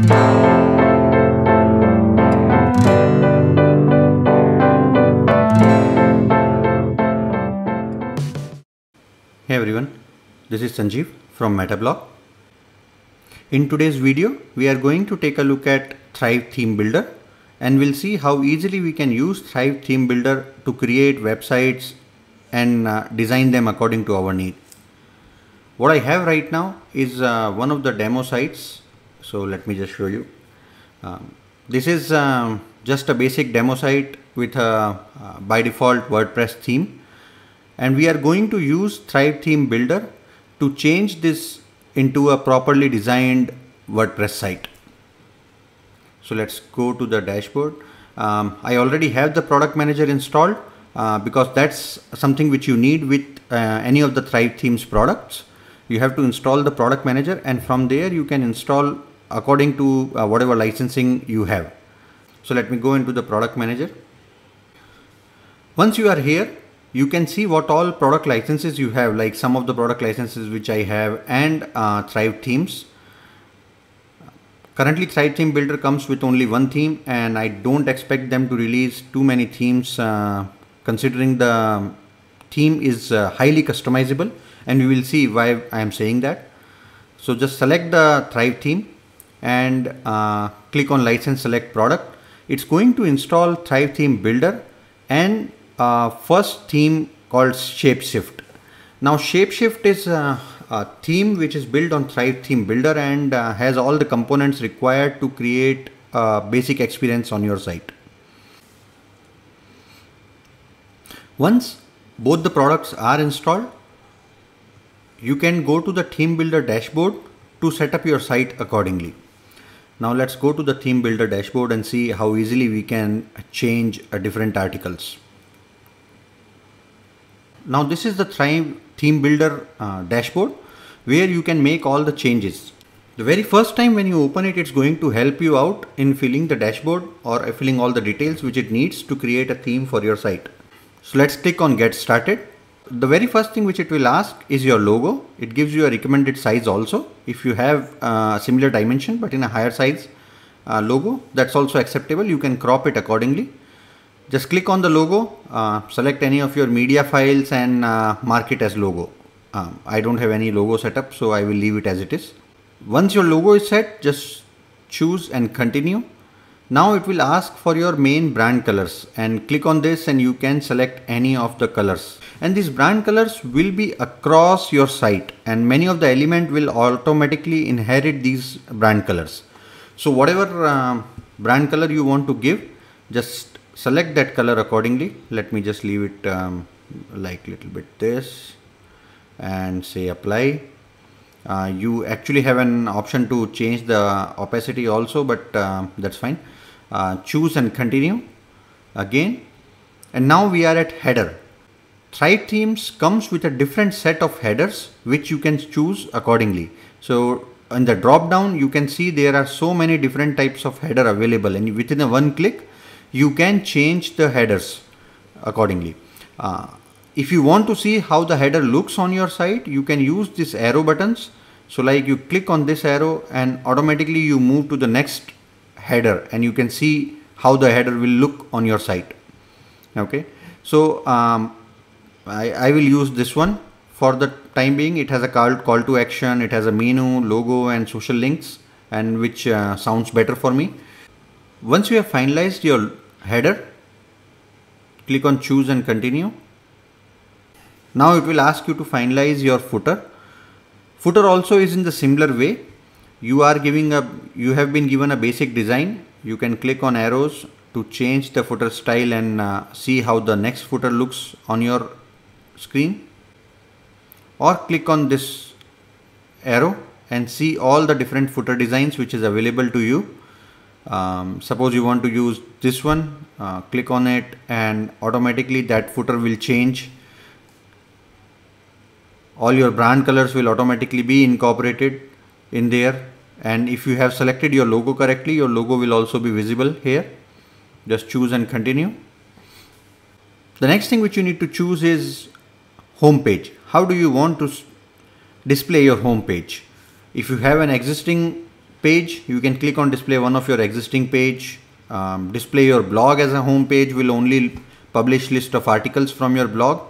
Hey everyone, this is Sanjeev from MetaBlock. In today's video, we are going to take a look at Thrive Theme Builder and we'll see how easily we can use Thrive Theme Builder to create websites and uh, design them according to our need. What I have right now is uh, one of the demo sites so let me just show you um, this is um, just a basic demo site with a uh, by default WordPress theme and we are going to use Thrive theme builder to change this into a properly designed WordPress site. So let's go to the dashboard. Um, I already have the product manager installed uh, because that's something which you need with uh, any of the Thrive themes products. You have to install the product manager and from there you can install according to uh, whatever licensing you have. So let me go into the product manager. Once you are here, you can see what all product licenses you have, like some of the product licenses which I have and uh, Thrive themes. Currently Thrive theme builder comes with only one theme and I don't expect them to release too many themes uh, considering the theme is uh, highly customizable and we will see why I am saying that. So just select the Thrive theme and uh, click on license select product it's going to install thrive theme builder and uh, first theme called shapeshift now shapeshift is a, uh, a, theme which is built on thrive theme builder and uh, has all the components required to create a basic experience on your site once both the products are installed you can go to the theme builder dashboard to set up your site accordingly. Now let's go to the theme builder dashboard and see how easily we can change uh, different articles. Now this is the theme builder uh, dashboard where you can make all the changes. The very first time when you open it, it's going to help you out in filling the dashboard or filling all the details which it needs to create a theme for your site. So let's click on get started the very first thing which it will ask is your logo. It gives you a recommended size also. If you have a uh, similar dimension but in a higher size uh, logo, that's also acceptable. You can crop it accordingly. Just click on the logo, uh, select any of your media files and uh, mark it as logo. Um, I don't have any logo set up so I will leave it as it is. Once your logo is set, just choose and continue. Now it will ask for your main brand colors and click on this and you can select any of the colors. And these brand colors will be across your site and many of the element will automatically inherit these brand colors. So whatever uh, brand color you want to give, just select that color accordingly. Let me just leave it um, like little bit this and say apply. Uh, you actually have an option to change the opacity also, but uh, that's fine uh, choose and continue again and now we are at header Thrive themes comes with a different set of headers which you can choose accordingly so in the drop down you can see there are so many different types of header available and within a one click you can change the headers accordingly uh, if you want to see how the header looks on your site you can use this arrow buttons so like you click on this arrow and automatically you move to the next header and you can see how the header will look on your site okay so um, I, I will use this one for the time being it has a call, call to action it has a menu logo and social links and which uh, sounds better for me once you have finalized your header click on choose and continue now it will ask you to finalize your footer footer also is in the similar way you are giving a you have been given a basic design you can click on arrows to change the footer style and uh, see how the next footer looks on your screen or click on this arrow and see all the different footer designs which is available to you um, suppose you want to use this one uh, click on it and automatically that footer will change all your brand colors will automatically be incorporated in there and if you have selected your logo correctly your logo will also be visible here just choose and continue the next thing which you need to choose is home page how do you want to display your home page if you have an existing page you can click on display one of your existing page um, display your blog as a home page will only publish list of articles from your blog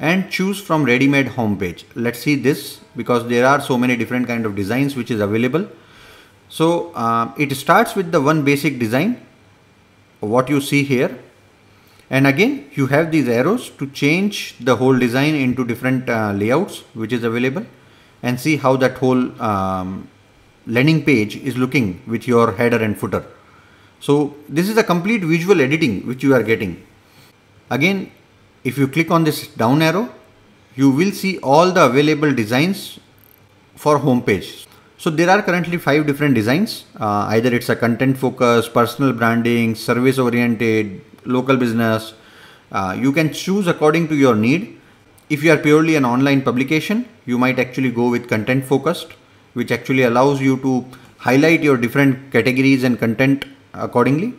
and choose from ready-made homepage. Let's see this because there are so many different kind of designs which is available. So uh, it starts with the one basic design, what you see here. And again, you have these arrows to change the whole design into different uh, layouts which is available and see how that whole um, landing page is looking with your header and footer. So this is a complete visual editing which you are getting. Again, if you click on this down arrow, you will see all the available designs for homepage. So there are currently five different designs. Uh, either it's a content focus, personal branding, service oriented, local business. Uh, you can choose according to your need. If you are purely an online publication, you might actually go with content focused, which actually allows you to highlight your different categories and content accordingly.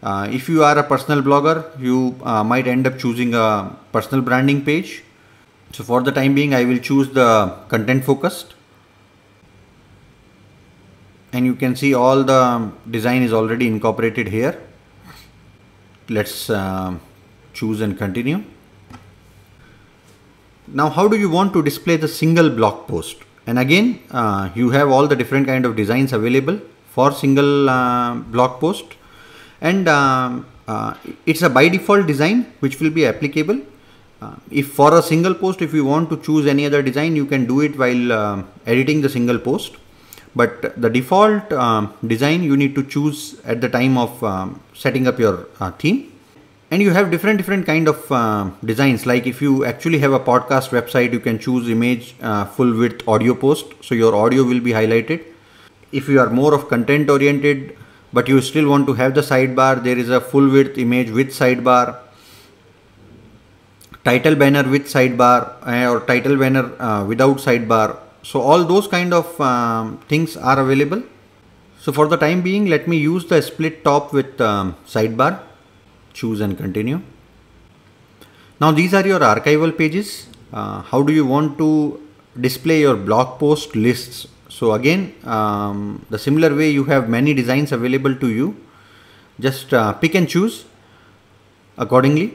Uh, if you are a personal blogger, you uh, might end up choosing a personal branding page. So for the time being, I will choose the content focused. And you can see all the design is already incorporated here. Let's uh, choose and continue. Now, how do you want to display the single blog post? And again, uh, you have all the different kind of designs available for single uh, blog post and um, uh, it's a by default design which will be applicable uh, if for a single post if you want to choose any other design you can do it while uh, editing the single post but the default um, design you need to choose at the time of setting up your uh, theme and you have different different kind of designs like if you actually have a podcast website you can choose image uh, full width audio post so your audio will be highlighted if you are more of content oriented but you still want to have the sidebar there is a full width image with sidebar title banner with sidebar eh, or title banner uh, without sidebar so all those kind of um, things are available so for the time being let me use the split top with um, sidebar choose and continue now these are your archival pages uh, how do you want to display your blog post lists so again um, the similar way you have many designs available to you just uh, pick and choose accordingly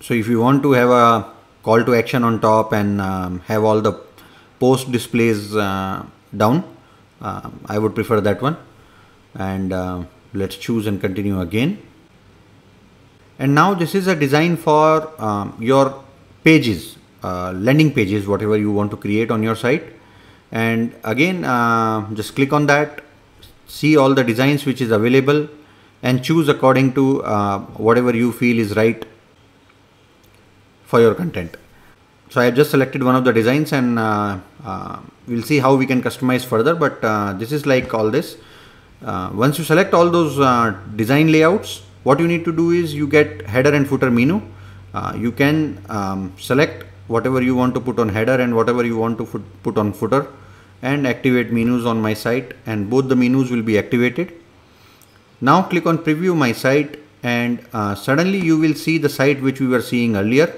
so if you want to have a call to action on top and um, have all the post displays uh, down uh, I would prefer that one and uh, let's choose and continue again and now this is a design for um, your pages uh, landing pages whatever you want to create on your site and again uh, just click on that see all the designs which is available and choose according to uh, whatever you feel is right for your content so I have just selected one of the designs and uh, uh, we'll see how we can customize further but uh, this is like all this once you select all those design layouts what you need to do is you get header and footer menu you can um, select whatever you want to put on header and whatever you want to put on footer and activate menus on my site and both the menus will be activated. Now click on preview my site and uh, suddenly you will see the site which we were seeing earlier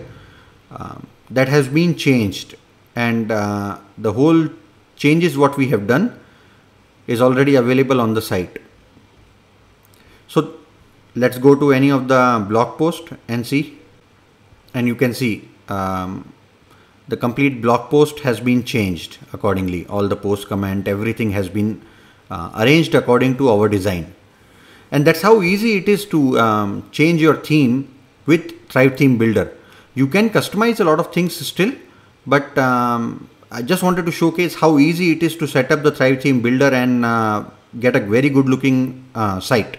um, that has been changed and uh, the whole changes what we have done is already available on the site. So let's go to any of the blog post and see and you can see um, the complete blog post has been changed accordingly. All the post comment, everything has been uh, arranged according to our design. And that's how easy it is to um, change your theme with Thrive Theme Builder. You can customize a lot of things still, but um, I just wanted to showcase how easy it is to set up the Thrive Theme Builder and uh, get a very good looking uh, site.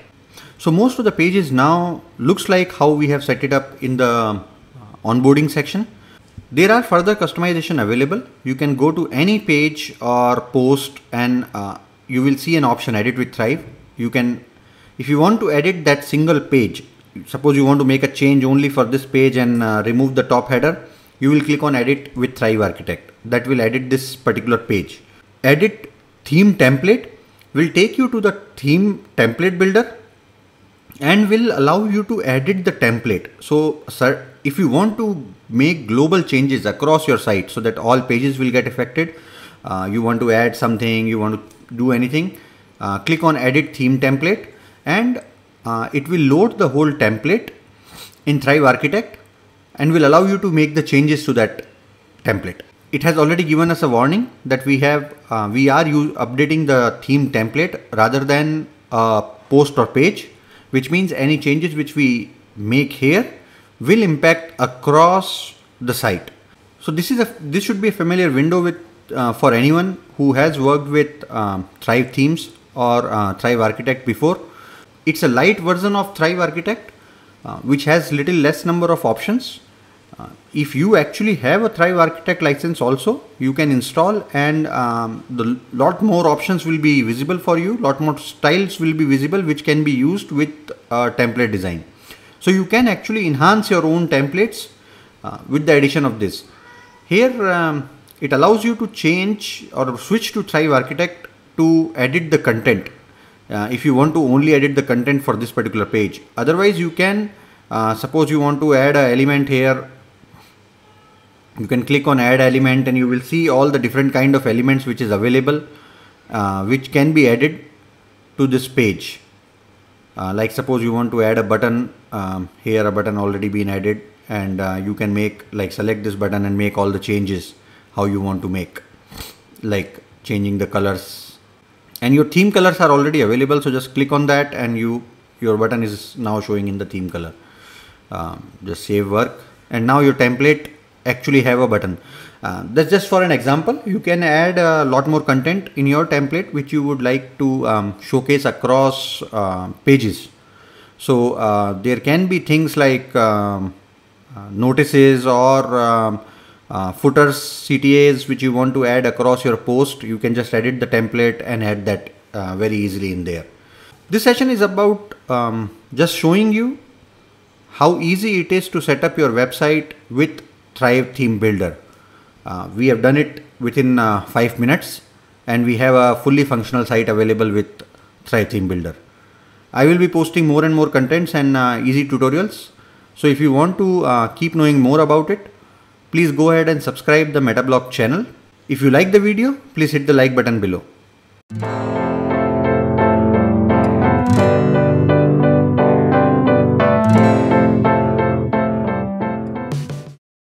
So most of the pages now looks like how we have set it up in the uh, onboarding section. There are further customization available. You can go to any page or post and uh, you will see an option edit with Thrive. You can, if you want to edit that single page, suppose you want to make a change only for this page and uh, remove the top header, you will click on edit with Thrive Architect. That will edit this particular page. Edit theme template will take you to the theme template builder and will allow you to edit the template. So if you want to make global changes across your site so that all pages will get affected, uh, you want to add something, you want to do anything, uh, click on edit theme template and uh, it will load the whole template in Thrive Architect and will allow you to make the changes to that template. It has already given us a warning that we have uh, we are updating the theme template rather than a post or page which means any changes which we make here will impact across the site. So this is a this should be a familiar window with uh, for anyone who has worked with um, Thrive Themes or uh, Thrive Architect before. It's a light version of Thrive Architect uh, which has little less number of options. Uh, if you actually have a Thrive Architect license also, you can install and um, the lot more options will be visible for you, lot more styles will be visible which can be used with template design. So you can actually enhance your own templates uh, with the addition of this. Here um, it allows you to change or switch to Thrive Architect to edit the content uh, if you want to only edit the content for this particular page. Otherwise you can, uh, suppose you want to add an element here, you can click on add element and you will see all the different kind of elements which is available uh, which can be added to this page uh, like suppose you want to add a button um, here a button already been added and uh, you can make like select this button and make all the changes how you want to make like changing the colors and your theme colors are already available so just click on that and you your button is now showing in the theme color um, just save work and now your template actually have a button uh, that's just for an example. You can add a lot more content in your template which you would like to um, showcase across uh, pages. So uh, there can be things like um, uh, notices or um, uh, footers, CTAs which you want to add across your post. You can just edit the template and add that very easily in there. This session is about um, just showing you how easy it is to set up your website with Thrive Theme Builder. Uh, we have done it within uh, 5 minutes and we have a fully functional site available with Thrive Theme Builder. I will be posting more and more contents and uh, easy tutorials. So if you want to uh, keep knowing more about it, please go ahead and subscribe the MetaBlock channel. If you like the video, please hit the like button below.